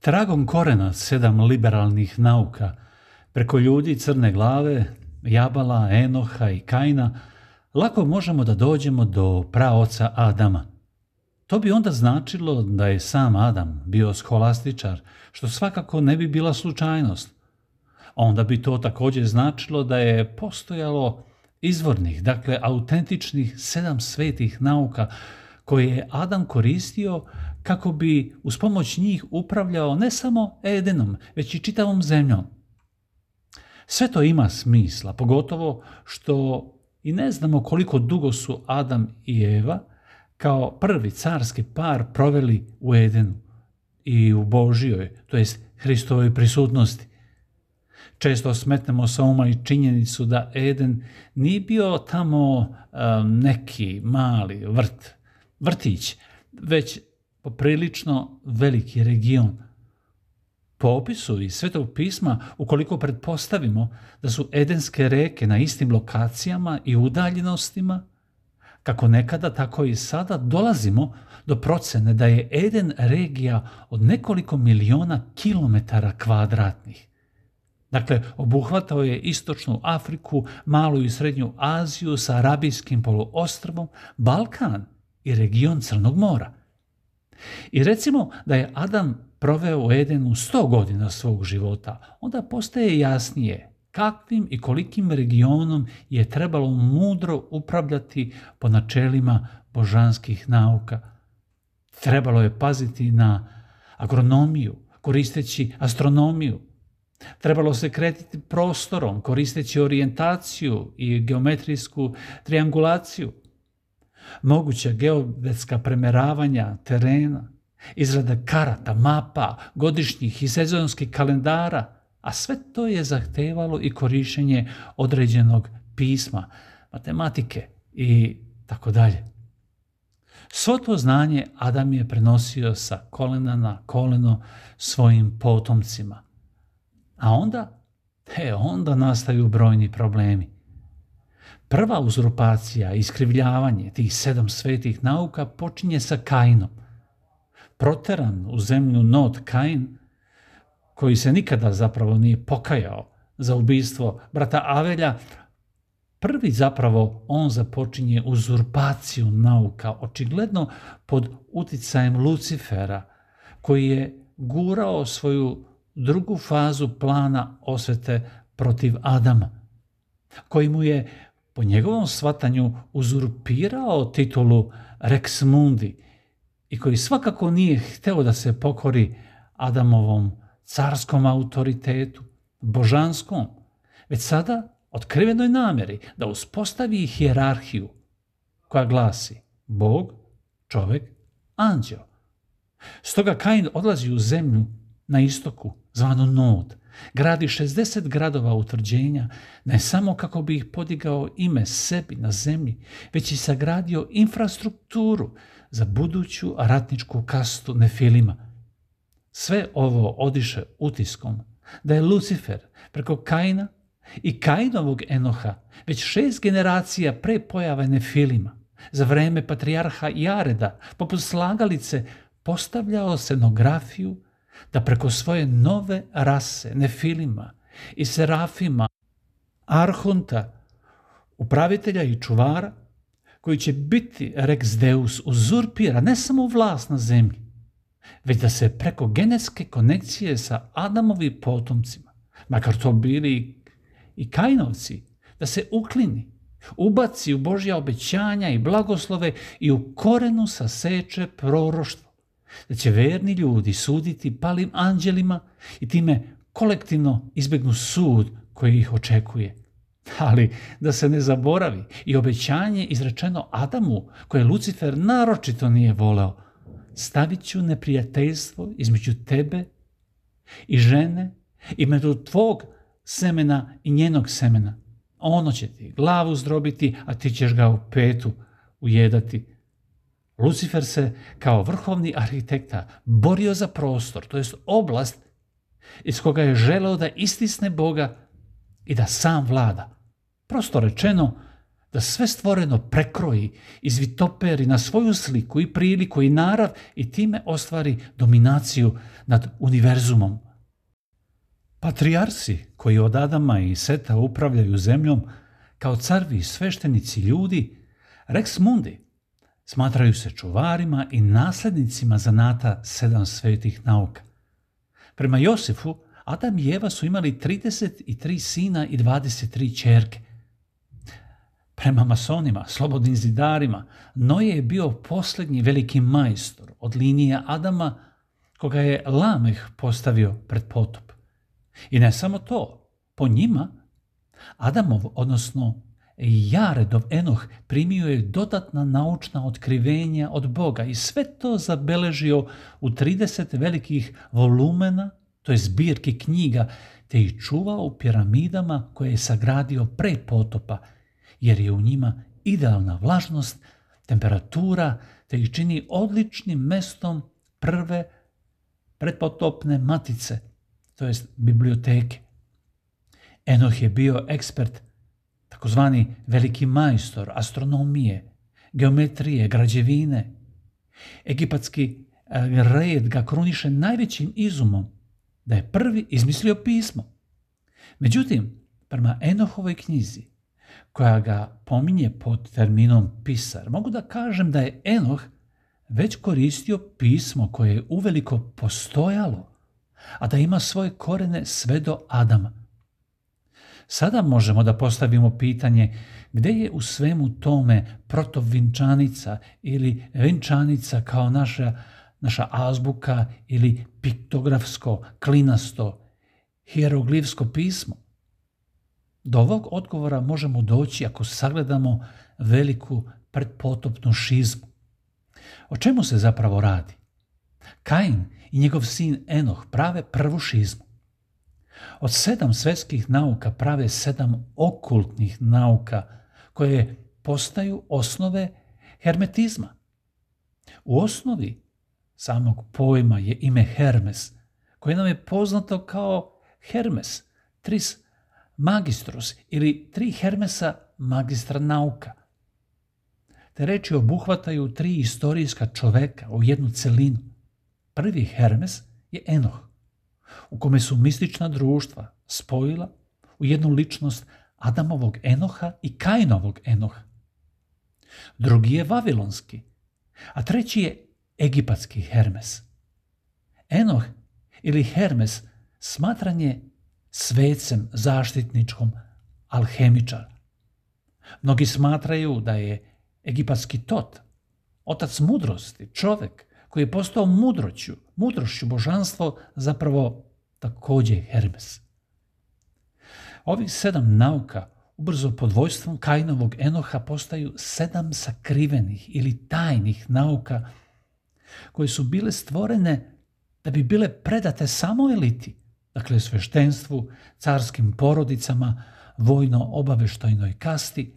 Tragom korena sedam liberalnih nauka, preko ljudi crne glave, Jabala, Enoha i Kajna, lako možemo da dođemo do praoca Adama. To bi onda značilo da je sam Adam bio skolastičar, što svakako ne bi bila slučajnost. Onda bi to također značilo da je postojalo izvornih, dakle autentičnih sedam svetih nauka koje je Adam koristio kako bi uz pomoć njih upravljao ne samo Edenom, već i čitavom zemljom. Sve to ima smisla, pogotovo što i ne znamo koliko dugo su Adam i Eva kao prvi carski par proveli u Edenu i u Božijoj, to jest Hristovoj prisutnosti. Često smetnemo sa uma i činjenicu da Eden nije bio tamo neki mali vrt, vrtić, već poprilično veliki region. Po opisu iz Svetog pisma, ukoliko pretpostavimo da su Edenske reke na istim lokacijama i udaljenostima, kako nekada, tako i sada, dolazimo do procene da je Eden regija od nekoliko miliona kilometara kvadratnih. Dakle, obuhvatao je istočnu Afriku, malu i srednju Aziju sa Arabijskim poluostrvom, Balkan i region Crnog mora. I recimo da je Adam proveo u Edenu 100 godina svog života, onda postaje jasnije kakvim i kolikim regionom je trebalo mudro upravljati po načelima božanskih nauka. Trebalo je paziti na agronomiju, koristeći astronomiju. Trebalo se kretiti prostorom, koristeći orijentaciju i geometrijsku triangulaciju. Moguća geodetska premeravanja terena, izrada karata, mapa, godišnjih i sezonskih kalendara, a sve to je zahtevalo i korišenje određenog pisma, matematike i tako dalje. Svo to znanje Adam je prenosio sa kolena na koleno svojim potomcima. A onda, te onda nastaju brojni problemi. Prva uzurpacija, iskrivljavanje tih sedam svetih nauka počinje sa Kainom. Proteran u zemlju Not Kain, koji se nikada zapravo nije pokajao za ubistvo brata Avelja, prvi zapravo on započinje uzurpaciju nauka, očigledno pod uticajem Lucifera, koji je gurao svoju drugu fazu plana osvete protiv Adama, koji mu je po njegovom svatanju uzurpirao titulu Rex Mundi i koji svakako nije hteo da se pokori Adamovom carskom autoritetu, božanskom, već sada otkrivenoj namjeri da uspostavi hijerarhiju koja glasi Bog, čovek, anđeo. Stoga Kain odlazi u zemlju na istoku, zvanu Nod, Gradi 60 gradova utvrđenja, ne samo kako bi ih podigao ime sebi na zemlji, već i sagradio infrastrukturu za buduću ratničku kastu nefilima. Sve ovo odiše utiskom da je Lucifer preko Kaina i Kainovog Enoha već šest generacija pre pojave nefilima, za vreme patrijarha Jareda, poput slagalice, postavljao scenografiju da preko svoje nove rase, nefilima i serafima, arhonta, upravitelja i čuvara, koji će biti Rex Deus uzurpira ne samo vlast na zemlji, već da se preko genetske konekcije sa Adamovi potomcima, makar to bili i Kajnovci, da se uklini, ubaci u Božja obećanja i blagoslove i u korenu saseče proroštvo da će verni ljudi suditi palim anđelima i time kolektivno izbjegnu sud koji ih očekuje. Ali da se ne zaboravi i obećanje izrečeno Adamu, koje Lucifer naročito nije voleo, stavit ću neprijateljstvo između tebe i žene i među tvog semena i njenog semena. Ono će ti glavu zdrobiti, a ti ćeš ga u petu ujedati. Lucifer se kao vrhovni arhitekta borio za prostor, to jest oblast iz koga je želeo da istisne Boga i da sam vlada. Prosto rečeno, da sve stvoreno prekroji, izvitoperi na svoju sliku i priliku i narav i time ostvari dominaciju nad univerzumom. Patrijarsi koji od Adama i Seta upravljaju zemljom, kao carvi i sveštenici ljudi, Rex Mundi, Smatraju se čuvarima i nasljednicima zanata sedam svetih nauka. Prema Josifu, Adam i Eva su imali 33 sina i 23 čerke. Prema masonima, slobodnim zidarima, Noje je bio posljednji veliki majstor od linije Adama koga je Lameh postavio pred potop. I ne samo to, po njima, Adamov, odnosno of Enoch primio je dodatna naučna otkrivenja od Boga i sve to zabeležio u 30 velikih volumena, to je zbirki knjiga, te ih čuvao u piramidama koje je sagradio pre potopa, jer je u njima idealna vlažnost, temperatura, te ih čini odličnim mestom prve pretpotopne matice, to jest biblioteke. Enoh je bio ekspert takozvani veliki majstor astronomije, geometrije, građevine. Egipatski eh, red ga kruniše najvećim izumom da je prvi izmislio pismo. Međutim, prema Enohovoj knjizi, koja ga pominje pod terminom pisar, mogu da kažem da je Enoh već koristio pismo koje je uveliko postojalo, a da ima svoje korene sve do Adama, Sada možemo da postavimo pitanje gdje je u svemu tome protovinčanica ili vinčanica kao naša, naša azbuka ili piktografsko, klinasto, hieroglifsko pismo? Do ovog odgovora možemo doći ako sagledamo veliku predpotopnu šizmu. O čemu se zapravo radi? Kain i njegov sin Enoh prave prvu šizmu. Od sedam svetskih nauka prave sedam okultnih nauka koje postaju osnove hermetizma. U osnovi samog pojma je ime Hermes, koje nam je poznato kao Hermes, tris magistros ili tri Hermesa magistra nauka. Te reči obuhvataju tri istorijska čoveka u jednu celinu. Prvi Hermes je Enoh, u kome su mistična društva spojila u jednu ličnost Adamovog Enoha i Kainovog Enoha. Drugi je vavilonski, a treći je egipatski Hermes. Enoh ili Hermes smatran je svecem zaštitničkom alhemičar. Mnogi smatraju da je egipatski tot, otac mudrosti, čovek, koji je postao mudroću, mudrošću božanstvo zapravo također Hermes. Ovih sedam nauka ubrzo pod vojstvom Kajnovog Enoha postaju sedam sakrivenih ili tajnih nauka koje su bile stvorene da bi bile predate samo eliti, dakle sveštenstvu, carskim porodicama, vojno obaveštajnoj kasti.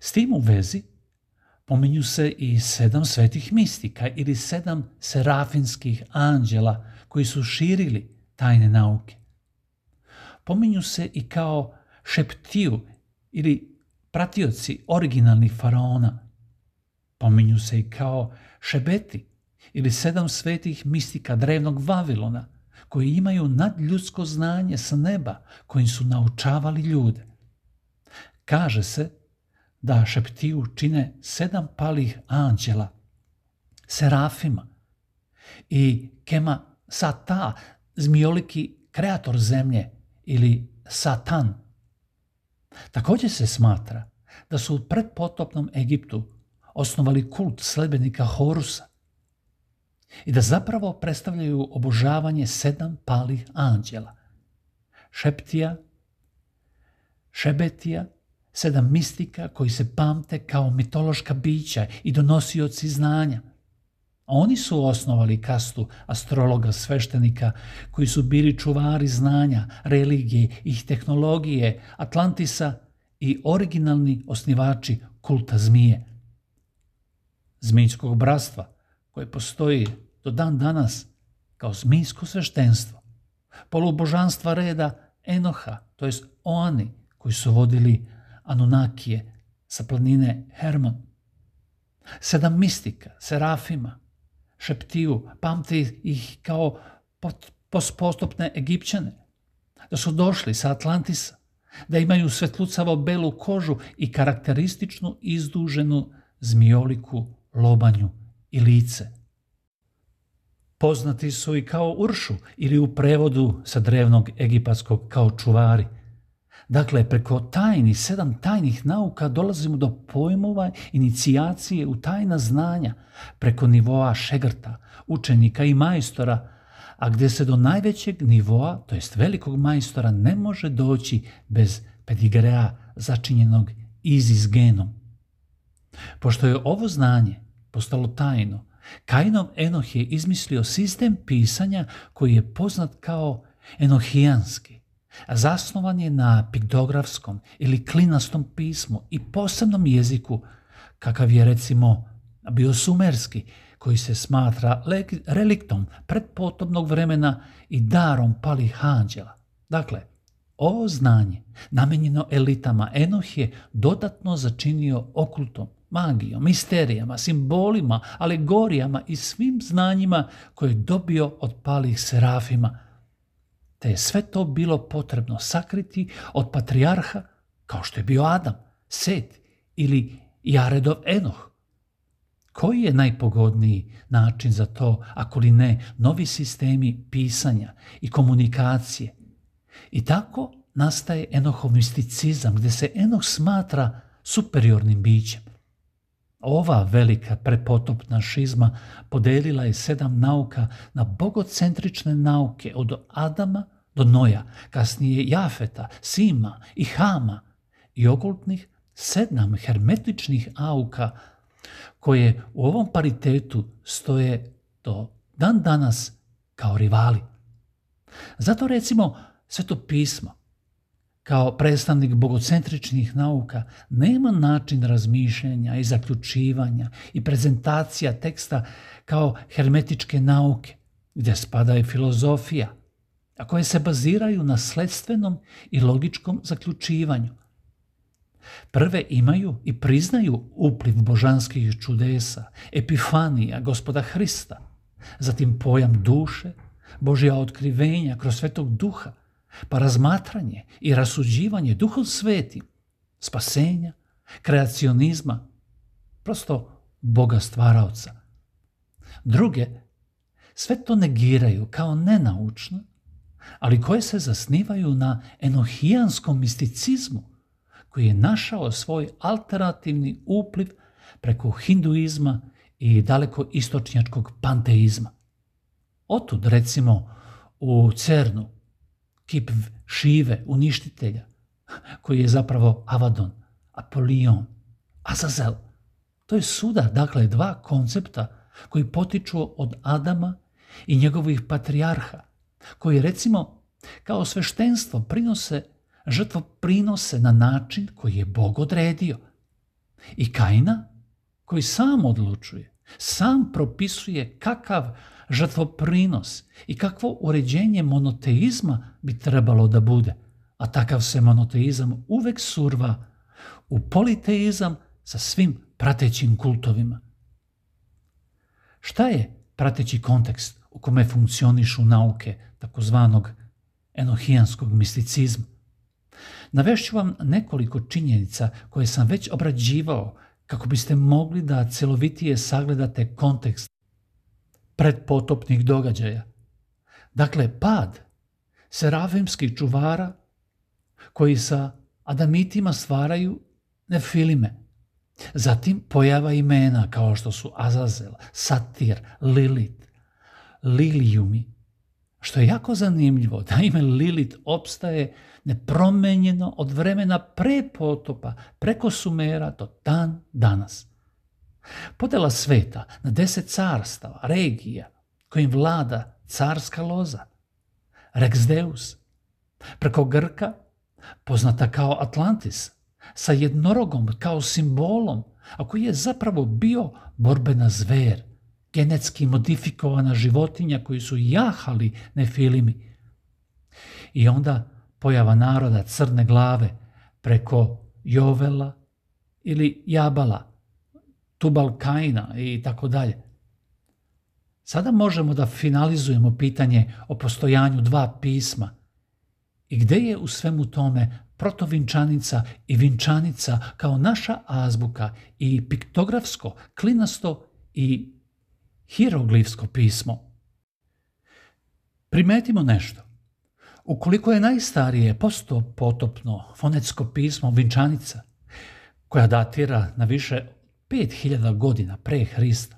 S tim u vezi Pominju se i sedam svetih mistika ili sedam serafinskih anđela koji su širili tajne nauke. Pominju se i kao šeptiju ili pratioci originalnih faraona. Pominju se i kao šebeti ili sedam svetih mistika drevnog Vavilona koji imaju nadljudsko znanje s neba kojim su naučavali ljude. Kaže se da šeptiju čine sedam palih anđela, serafima i kema sata, zmioliki kreator zemlje ili satan. Također se smatra da su u predpotopnom Egiptu osnovali kult sledbenika Horusa i da zapravo predstavljaju obožavanje sedam palih anđela. Šeptija, Šebetija, sedam mistika koji se pamte kao mitološka bića i donosioci znanja. oni su osnovali kastu astrologa sveštenika koji su bili čuvari znanja, religije i tehnologije Atlantisa i originalni osnivači kulta zmije. Zmijskog brastva koje postoji do dan danas kao zmijsko sveštenstvo. Polubožanstva reda Enoha, to jest oni koji su vodili Anunakije sa planine Hermon. Sedam mistika, serafima, šeptiju, pamti ih kao postpostupne Egipćane, da su došli sa Atlantisa, da imaju svetlucavo belu kožu i karakterističnu izduženu zmijoliku lobanju i lice. Poznati su i kao Uršu ili u prevodu sa drevnog egipatskog kao čuvari – Dakle, preko tajni, sedam tajnih nauka dolazimo do pojmova inicijacije u tajna znanja preko nivoa šegrta, učenika i majstora, a gdje se do najvećeg nivoa, to jest velikog majstora, ne može doći bez pedigrea začinjenog izis genom. Pošto je ovo znanje postalo tajno, Kainom Enoh je izmislio sistem pisanja koji je poznat kao enohijanski. Zasnovan je na piktografskom ili klinastom pismu i posebnom jeziku, kakav je recimo bio sumerski, koji se smatra reliktom predpotobnog vremena i darom palih anđela. Dakle, ovo znanje, namenjeno elitama, Enoh je dodatno začinio okultom, magijom, misterijama, simbolima, alegorijama i svim znanjima koje je dobio od palih serafima – te je sve to bilo potrebno sakriti od patrijarha kao što je bio Adam, Set ili Jaredov Enoh. Koji je najpogodniji način za to, ako li ne, novi sistemi pisanja i komunikacije? I tako nastaje Enohov misticizam, gdje se Enoh smatra superiornim bićem, ova velika prepotopna šizma podelila je sedam nauka na bogocentrične nauke od Adama do Noja, kasnije Jafeta, Sima i Hama i okultnih sedam hermetičnih auka koje u ovom paritetu stoje do dan danas kao rivali. Zato recimo sve to pismo kao predstavnik bogocentričnih nauka nema način razmišljanja i zaključivanja i prezentacija teksta kao hermetičke nauke, gdje spada i filozofija, a koje se baziraju na sledstvenom i logičkom zaključivanju. Prve imaju i priznaju upliv božanskih čudesa, epifanija, gospoda Hrista, zatim pojam duše, Božja otkrivenja kroz svetog duha, pa razmatranje i rasuđivanje duhov sveti, spasenja, kreacionizma, prosto Boga stvaraoca. Druge sve to negiraju kao nenaučno, ali koje se zasnivaju na enohijanskom misticizmu koji je našao svoj alternativni upliv preko hinduizma i daleko istočnjačkog panteizma. Otud recimo u Cernu kip šive, uništitelja, koji je zapravo Avadon, Apolion, Azazel. To je suda, dakle, dva koncepta koji potiču od Adama i njegovih patrijarha, koji recimo kao sveštenstvo prinose žrtvo prinose na način koji je Bog odredio. I Kaina koji sam odlučuje sam propisuje kakav žrtvoprinos i kakvo uređenje monoteizma bi trebalo da bude, a takav se monoteizam uvek surva u politeizam sa svim pratećim kultovima. Šta je prateći kontekst u kome funkcionišu nauke takozvanog enohijanskog misticizma? Navešću vam nekoliko činjenica koje sam već obrađivao kako biste mogli da cjelovitije sagledate kontekst predpotopnih događaja. Dakle, pad serafimskih čuvara koji sa adamitima stvaraju nefilime. Zatim pojava imena kao što su Azazel, Satir, Lilit, Liliumi, što je jako zanimljivo, da ime Lilit opstaje nepromenjeno od vremena pre potopa, preko Sumera do dan danas. Podela sveta na deset carstava, regija, kojim vlada carska loza, Rex preko Grka, poznata kao Atlantis, sa jednorogom kao simbolom, a koji je zapravo bio borbena zver, genetski modifikovana životinja koji su jahali nefilimi. I onda pojava naroda crne glave preko Jovela ili Jabala, Tubalkajna i tako dalje. Sada možemo da finalizujemo pitanje o postojanju dva pisma i gde je u svemu tome protovinčanica i vinčanica kao naša azbuka i piktografsko, klinasto i hieroglifsko pismo. Primetimo nešto. Ukoliko je najstarije postopotopno fonetsko pismo Vinčanica, koja datira na više 5000 godina pre Hrista,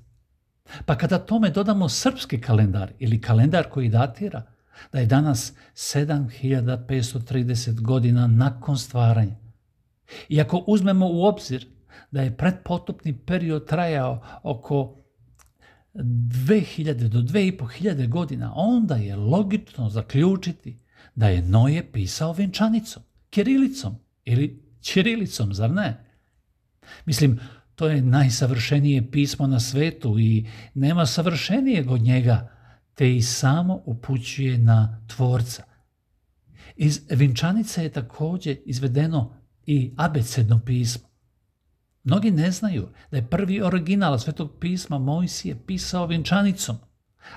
pa kada tome dodamo srpski kalendar ili kalendar koji datira, da je danas 7530 godina nakon stvaranja. Iako uzmemo u obzir da je predpotopni period trajao oko 2000 do 2500 godina, onda je logično zaključiti da je Noje pisao Vinčanicom, kirilicom ili Ćirilicom, zar ne? Mislim, to je najsavršenije pismo na svetu i nema savršenijeg od njega, te i samo upućuje na tvorca. Iz Vinčanice je također izvedeno i abecedno pismo. Mnogi ne znaju da je prvi original Svetog pisma Mojsije pisao vjenčanicom,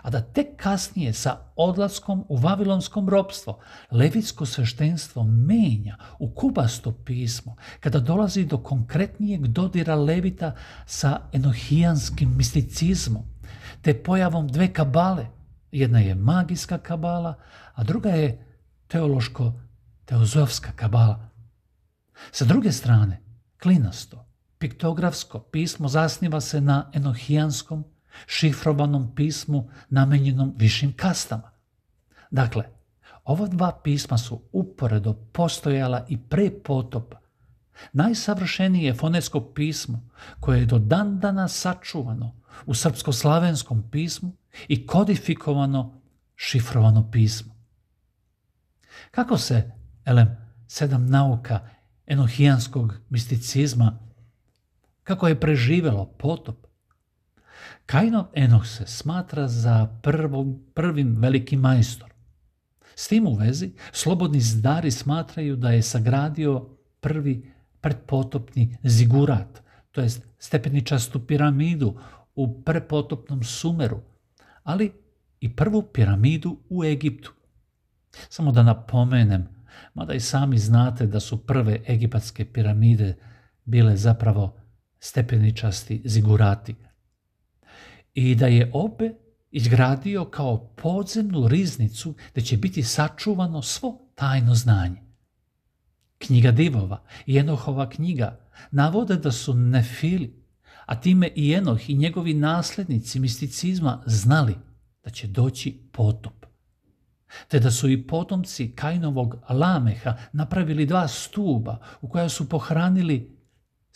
a da tek kasnije sa odlaskom u vavilonskom ropstvo levitsko sveštenstvo menja u kubasto pismo kada dolazi do konkretnijeg dodira levita sa enohijanskim misticizmom te pojavom dve kabale. Jedna je magijska kabala, a druga je teološko-teozofska kabala. Sa druge strane, klinasto, piktografsko pismo zasniva se na enohijanskom šifrovanom pismu namenjenom višim kastama. Dakle, ova dva pisma su uporedo postojala i pre potopa. Najsavršenije fonetsko pismo koje je do dan dana sačuvano u srpsko-slavenskom pismu i kodifikovano šifrovano pismo. Kako se, elem, sedam nauka enohijanskog misticizma kako je preživjelo potop. Kajno Enoch se smatra za prvim velikim majstor. S tim u vezi, slobodni zdari smatraju da je sagradio prvi predpotopni zigurat, to jest stepeničastu piramidu u prepotopnom sumeru, ali i prvu piramidu u Egiptu. Samo da napomenem, mada i sami znate da su prve egipatske piramide bile zapravo stepeničasti zigurati i da je obe izgradio kao podzemnu riznicu da će biti sačuvano svo tajno znanje. Knjiga divova i Enohova knjiga navode da su nefili, a time i Enoh i njegovi nasljednici misticizma znali da će doći potop. Te da su i potomci Kajnovog Lameha napravili dva stuba u koja su pohranili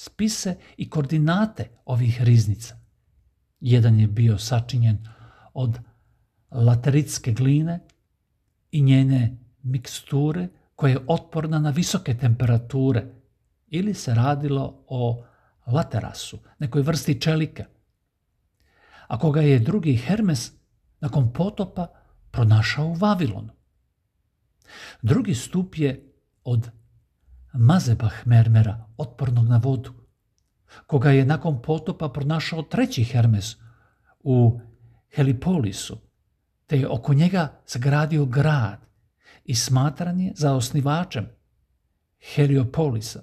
spise i koordinate ovih riznica. Jedan je bio sačinjen od lateritske gline i njene miksture koja je otporna na visoke temperature ili se radilo o laterasu, nekoj vrsti čelika. A koga je drugi Hermes nakon potopa pronašao u Vavilonu. Drugi stup je od Mazebah Mermera, otpornog na vodu, koga je nakon potopa pronašao treći Hermes u Helipolisu, te je oko njega zgradio grad i smatran je za osnivačem Heliopolisa.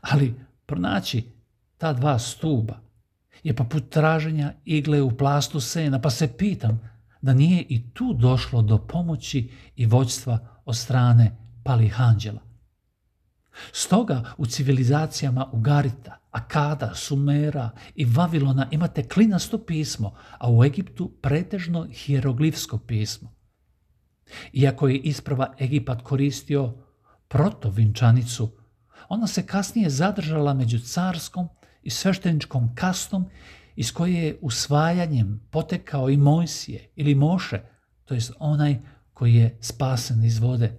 Ali pronaći ta dva stuba je poput traženja igle u plastu sena, pa se pitam da nije i tu došlo do pomoći i vođstva od strane anđela Stoga u civilizacijama Ugarita, Akada, Sumera i Vavilona imate klinasto pismo, a u Egiptu pretežno hieroglifsko pismo. Iako je isprava Egipat koristio protovinčanicu, ona se kasnije zadržala među carskom i svešteničkom kastom iz koje je usvajanjem potekao i Mojsije ili Moše, to jest onaj koji je spasen iz vode.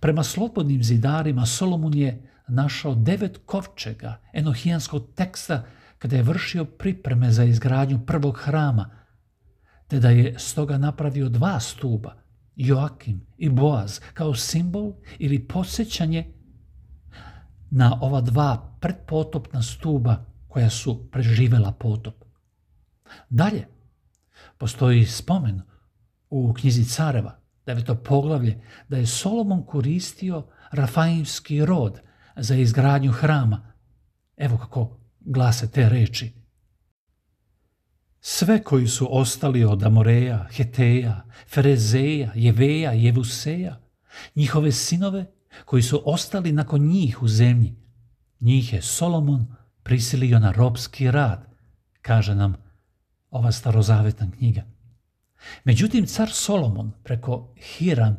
Prema slobodnim zidarima Solomon je našao devet kovčega enohijanskog teksta kada je vršio pripreme za izgradnju prvog hrama, te da je stoga napravio dva stuba, Joakim i Boaz, kao simbol ili posjećanje na ova dva predpotopna stuba koja su preživela potop. Dalje, postoji spomen u knjizi Careva deveto poglavlje, da je Solomon koristio Rafaimski rod za izgradnju hrama. Evo kako glase te reči. Sve koji su ostali od Amoreja, Heteja, Ferezeja, Jeveja, Jevuseja, njihove sinove koji su ostali nakon njih u zemlji, njih je Solomon prisilio na robski rad, kaže nam ova starozavetna knjiga. Međutim, car Solomon preko Hiram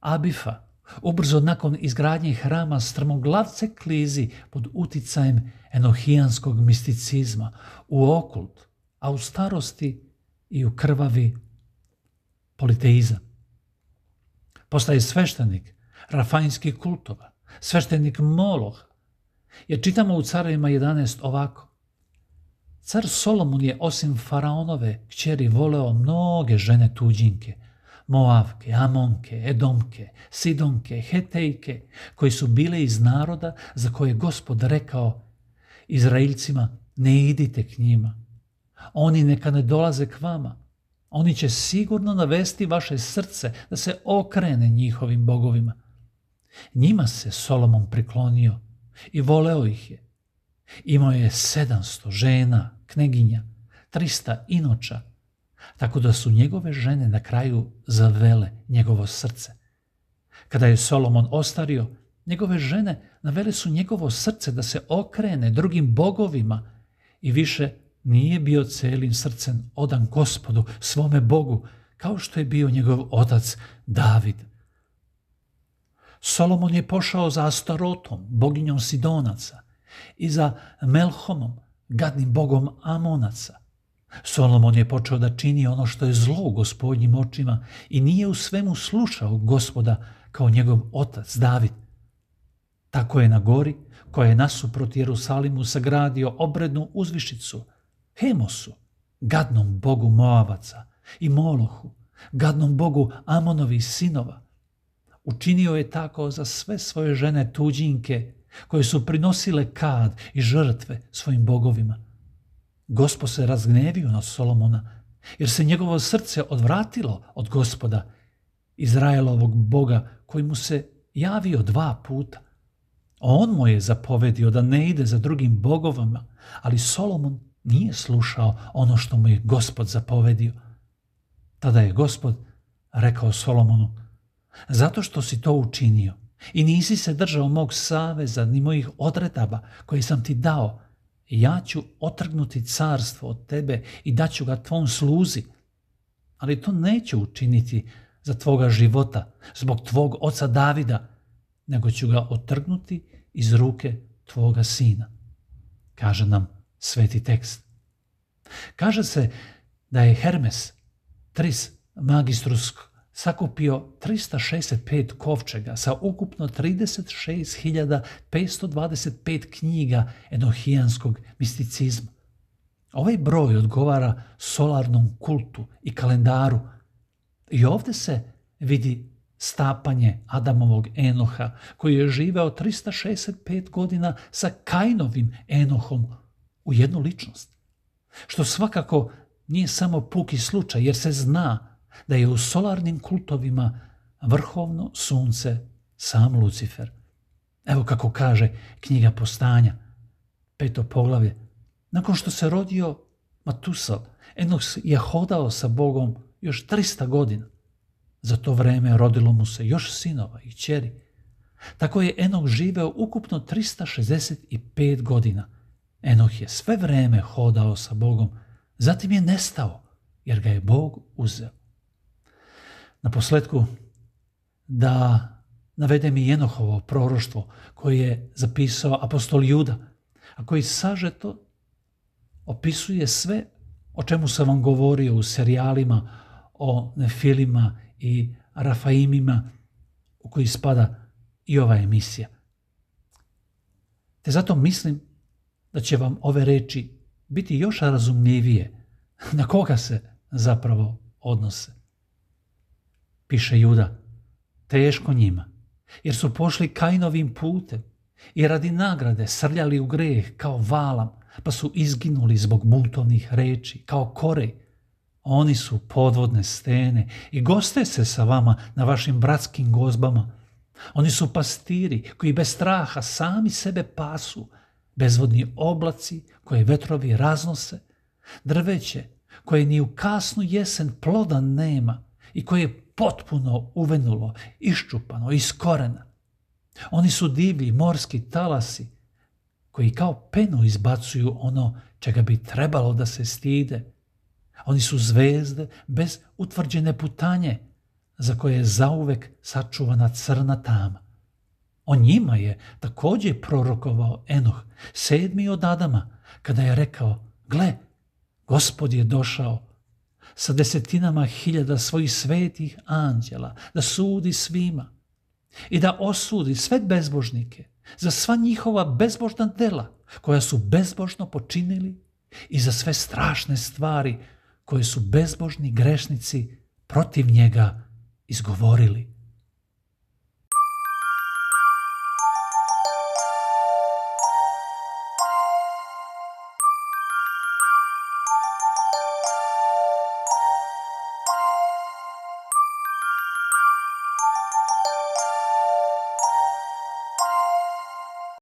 Abifa, ubrzo nakon izgradnje hrama strmoglavce klizi pod uticajem enohijanskog misticizma u okult, a u starosti i u krvavi politeizam. Postaje sveštenik rafajnskih kultova, sveštenik Moloha, jer čitamo u carevima 11 ovako. Car Solomon je osim faraonove kćeri voleo mnoge žene tuđinke, Moavke, Amonke, Edomke, Sidonke, Hetejke, koji su bile iz naroda za koje je gospod rekao Izraelcima ne idite k njima, oni neka ne dolaze k vama, oni će sigurno navesti vaše srce da se okrene njihovim bogovima. Njima se Solomon priklonio i voleo ih je, Imao je 700 žena, kneginja, 300 inoča, tako da su njegove žene na kraju zavele njegovo srce. Kada je Solomon ostario, njegove žene navele su njegovo srce da se okrene drugim bogovima i više nije bio celim srcem odan gospodu, svome bogu, kao što je bio njegov otac David. Solomon je pošao za Astarotom, boginjom Sidonaca, i za Melhomom, gadnim bogom Amonaca. Solomon je počeo da čini ono što je zlo u gospodnjim očima i nije u svemu slušao gospoda kao njegov otac David. Tako je na gori, koja je nasuprot Jerusalimu sagradio obrednu uzvišicu, Hemosu, gadnom bogu Moavaca, i Molohu, gadnom bogu Amonovi sinova. Učinio je tako za sve svoje žene tuđinke koje su prinosile kad i žrtve svojim bogovima. Gospod se razgnevio na Solomona, jer se njegovo srce odvratilo od gospoda, Izraelovog boga, koji mu se javio dva puta. On mu je zapovedio da ne ide za drugim bogovama, ali Solomon nije slušao ono što mu je gospod zapovedio. Tada je gospod rekao Solomonu, zato što si to učinio, i nisi se držao mog saveza ni mojih odredaba koje sam ti dao. Ja ću otrgnuti carstvo od tebe i daću ga tvom sluzi. Ali to neću učiniti za tvoga života, zbog tvog oca Davida, nego ću ga otrgnuti iz ruke tvoga sina. Kaže nam sveti tekst. Kaže se da je Hermes, tris magistrusk sakupio 365 kovčega sa ukupno 36.525 knjiga enohijanskog misticizma. Ovaj broj odgovara solarnom kultu i kalendaru. I ovdje se vidi stapanje Adamovog Enoha, koji je živeo 365 godina sa Kajnovim Enohom u jednu ličnost. Što svakako nije samo puki slučaj, jer se zna da je u solarnim kultovima vrhovno sunce sam Lucifer. Evo kako kaže knjiga postanja, peto poglavlje. Nakon što se rodio Matusal, Enos je hodao sa Bogom još 300 godina. Za to vreme rodilo mu se još sinova i čeri. Tako je Enoh živeo ukupno 365 godina. enoh je sve vreme hodao sa Bogom, zatim je nestao jer ga je Bog uzeo. Na posledku da navedem i Jenohovo proroštvo koje je zapisao apostol Juda, a koji sažeto opisuje sve o čemu sam vam govorio u serijalima, o nefilima i rafaimima u koji spada i ova emisija. Te zato mislim da će vam ove reči biti još razumljivije na koga se zapravo odnose piše Juda, teško njima, jer su pošli Kainovim putem i radi nagrade srljali u greh kao valam, pa su izginuli zbog multovnih reči, kao kore. Oni su podvodne stene i goste se sa vama na vašim bratskim gozbama. Oni su pastiri koji bez straha sami sebe pasu, bezvodni oblaci koje vetrovi raznose, drveće koje ni u kasnu jesen ploda nema i koje potpuno uvenulo, iščupano, iz korena. Oni su divlji morski talasi koji kao penu izbacuju ono čega bi trebalo da se stide. Oni su zvezde bez utvrđene putanje za koje je zauvek sačuvana crna tama. O njima je također prorokovao Enoh, sedmi od Adama, kada je rekao, gle, gospod je došao sa desetinama hiljada svojih svetih anđela da sudi svima i da osudi sve bezbožnike za sva njihova bezbožna dela koja su bezbožno počinili i za sve strašne stvari koje su bezbožni grešnici protiv njega izgovorili.